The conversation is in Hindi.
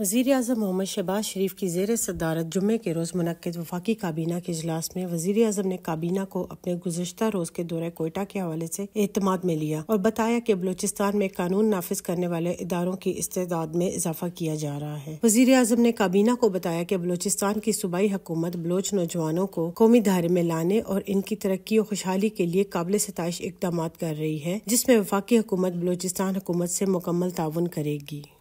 वजीर अजम मोहम्मद शहबाज शरीफ की जेर सदारत जुम्मे के रोज़ मनद वफाकी काबीना के अजलास में वजीर अजम ने काबीना को अपने गुजशत रोज़ के दौरे कोयटा के हवाले से अहतमाद में लिया और बताया कि बलोचिस्तान में कानून नाफिज करने वाले इदारों की इस्तेदाद में इजाफा किया जा रहा है वजीर अजम ने काबीना को बताया कि बलोचिस्तान की सूबाई हकूमत बलोच नौजवानों को कौमी धारे में लाने और इनकी तरक्की और खुशहाली के लिए काबिल सतश इकदाम कर रही है जिसमें वफाकी हुकूमत बलूचिस्तान हुकूमत से मुकम्मल ताउन करेगी